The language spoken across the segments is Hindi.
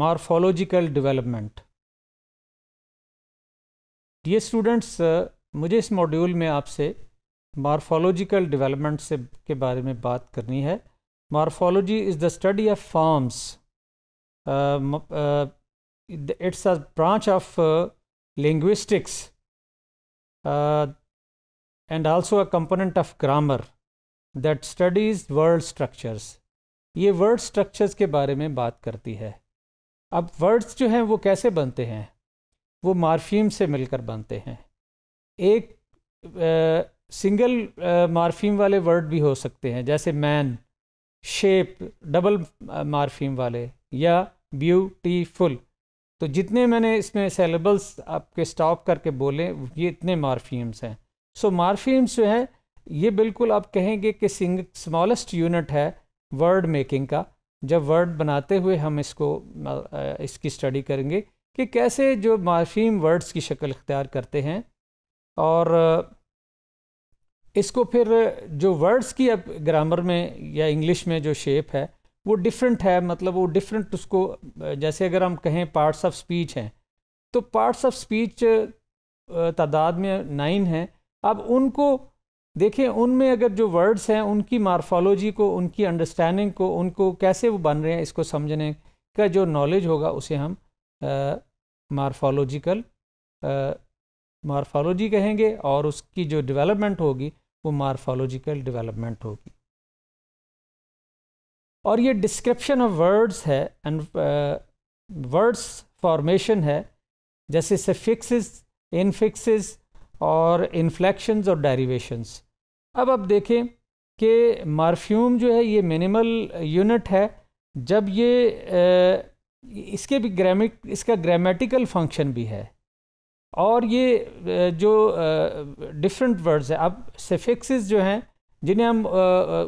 मार्फोलॉजिकल डेवलपमेंट ये स्टूडेंट्स मुझे इस मॉड्यूल में आपसे मार्फोलॉजिकल डेवलपमेंट से के बारे में बात करनी है morphology is the study of forms it's a branch of linguistics and also a component of grammar that studies word structures ये वर्ड स्ट्रक्चर्स के बारे में बात करती है अब वर्ड्स जो हैं वो कैसे बनते हैं वो मार्फीम से मिलकर बनते हैं एक आ, सिंगल मार्फीम वाले वर्ड भी हो सकते हैं जैसे मैन शेप डबल मार्फीम वाले या ब्यूटीफुल तो जितने मैंने इसमें सेलेबल्स आपके स्टॉप करके बोले ये इतने मार्फीम्स हैं सो so, मार्फीम्स जो है ये बिल्कुल आप कहेंगे कि सिंग स्मॉलेस्ट यूनिट है वर्ड मेकिंग का जब वर्ड बनाते हुए हम इसको इसकी स्टडी करेंगे कि कैसे जो मार्फीम वर्ड्स की शक्ल इख्तियार करते हैं और इसको फिर जो वर्ड्स की अब ग्रामर में या इंग्लिश में जो शेप है वो डिफरेंट है मतलब वो डिफरेंट उसको जैसे अगर हम कहें पार्ट्स ऑफ स्पीच हैं तो पार्ट्स ऑफ स्पीच तादाद में नाइन हैं अब उनको देखें उनमें अगर जो वर्ड्स हैं उनकी मार्फोलॉजी को उनकी अंडरस्टैंडिंग को उनको कैसे वो बन रहे हैं इसको समझने का जो नॉलेज होगा उसे हम मार्फोलॉजिकल मार्फोलॉजी कहेंगे और उसकी जो डेवलपमेंट होगी वो मार्फोलॉजिकल डेवलपमेंट होगी और ये डिस्क्रिप्शन ऑफ वर्ड्स है एंड वर्ड्स फॉर्मेशन है जैसे सफिक्सेस इनफिक्सिस और इन्फ्लेक्शंस और डेरिवेशंस अब आप देखें कि मारफ्यूम जो है ये मिनिमल यूनिट है जब ये ए, इसके भी ग्रामिक इसका ग्रामेटिकल फंक्शन भी है और ये जो डिफरेंट वर्ड्स है अब सेफिक्स जो हैं जिन्हें हम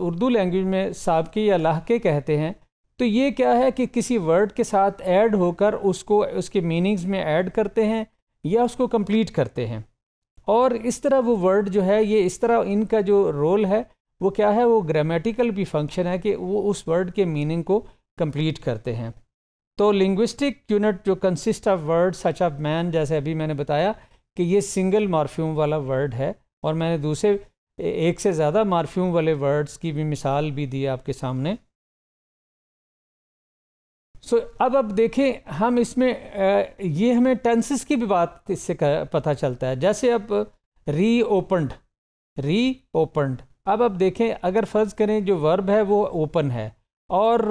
उर्दू लैंग्वेज में सबके या लाहके कहते हैं तो ये क्या है कि किसी वर्ड के साथ ऐड होकर उसको उसके मीनिंग्स में ऐड करते हैं या उसको कंप्लीट करते हैं और इस तरह वो वर्ड जो है ये इस तरह इनका जो रोल है वो क्या है वो ग्रामेटिकल भी फंक्शन है कि वो उस वर्ड के मीनिंग को कंप्लीट करते हैं तो लिंग्विस्टिक यूनिट जो consist of word such of man जैसे अभी मैंने बताया कि ये सिंगल मारफ्यूम वाला वर्ड है और मैंने दूसरे एक से ज़्यादा मारफ्यूम वाले वर्ड्स की भी मिसाल भी दी आपके सामने सो so, अब अब देखें हम इसमें ये हमें टेंसेस की भी बात इससे पता चलता है जैसे अब री ओपनड री ओपनड अब अब देखें अगर फ़र्ज़ करें जो वर्ब है वो ओपन है और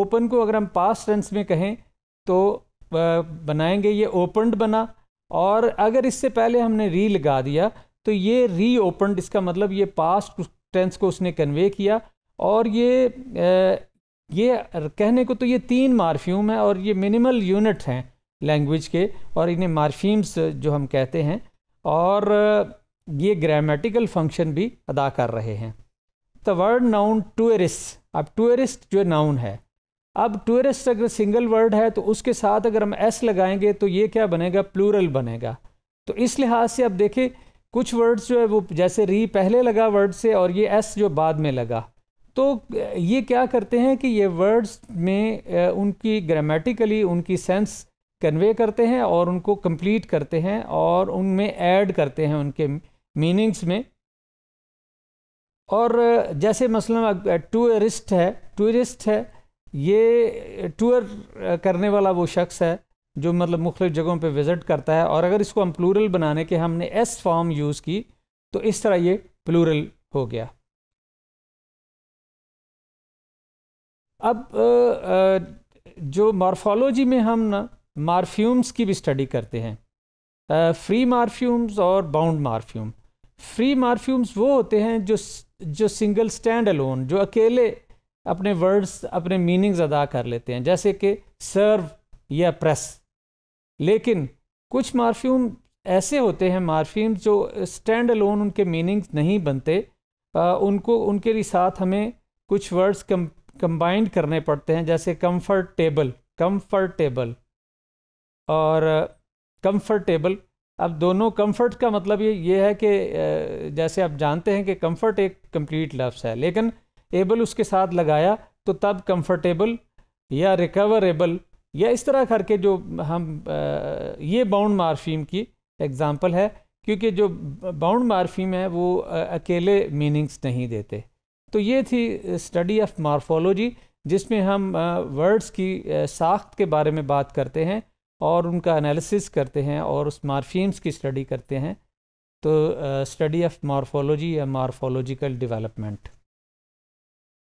ओपन को अगर हम पास्ट टेंस में कहें तो बनाएंगे ये ओपनड बना और अगर इससे पहले हमने री लगा दिया तो ये री ओपनड इसका मतलब ये पास्ट टेंस को उसने कन्वे किया और ये ये कहने को तो ये तीन मारफ्यूम है और ये मिनिमल यूनिट हैं लैंग्वेज के और इन्हें मारफीम्स जो हम कहते हैं और ये ग्रामेटिकल फंक्शन भी अदा कर रहे हैं द वर्ड नाउन टूरिस्ट अब टूरिस्ट जो नाउन है अब टूरिस्ट अगर सिंगल वर्ड है तो उसके साथ अगर हम एस लगाएंगे तो ये क्या बनेगा प्लूरल बनेगा तो इस लिहाज से अब देखें कुछ वर्ड्स जो है वो जैसे री पहले लगा वर्ड से और ये एस जो बाद में लगा तो ये क्या करते हैं कि ये वर्ड्स में उनकी ग्रामेटिकली उनकी सेंस कन्वे करते हैं और उनको कंप्लीट करते हैं और उनमें ऐड करते हैं उनके मीनिंग्स में और जैसे मसलन टूरिस्ट है टूरिस्ट है ये टूर करने वाला वो शख्स है जो मतलब मुख्तु जगहों पे विज़िट करता है और अगर इसको हम प्लूरल बनाने के हमने एस फॉर्म यूज़ की तो इस तरह ये प्लूरल हो गया अब जो मॉर्फोलॉजी में हम ना मार्फ्यूम्स की भी स्टडी करते हैं फ्री मार्फ्यूम्स और बाउंड मार्फ्यूम फ्री मार्फ्यूम्स वो होते हैं जो जो सिंगल स्टैंड अलोन जो अकेले अपने वर्ड्स अपने मीनिंग्स अदा कर लेते हैं जैसे कि सर्व या प्रेस लेकिन कुछ मार्फ्यूम ऐसे होते हैं मार्फ्यूम जो स्टैंड अलोन उनके मीनिंग्स नहीं बनते आ, उनको उनके साथ हमें कुछ वर्ड्स कम कंबाइंड करने पड़ते हैं जैसे कंफर्टेबल कंफर्टेबल और कंफर्टेबल अब दोनों कंफर्ट का मतलब ये ये है कि जैसे आप जानते हैं कि कंफर्ट एक कंप्लीट लफ्स है लेकिन एबल उसके साथ लगाया तो तब कंफर्टेबल या रिकवरेबल या इस तरह करके जो हम ये बाउंड मारफीम की एग्ज़ाम्पल है क्योंकि जो बाउंड मारफीम है वो अकेले मीनिंग्स नहीं देते तो ये थी स्टडी ऑफ मार्फोलॉजी जिसमें हम वर्ड्स की साख्त के बारे में बात करते हैं और उनका एनालिसिस करते हैं और उस मार्फीम्स की स्टडी करते हैं तो स्टडी ऑफ मार्फोलॉजी या मार्फोलॉजिकल डेवलपमेंट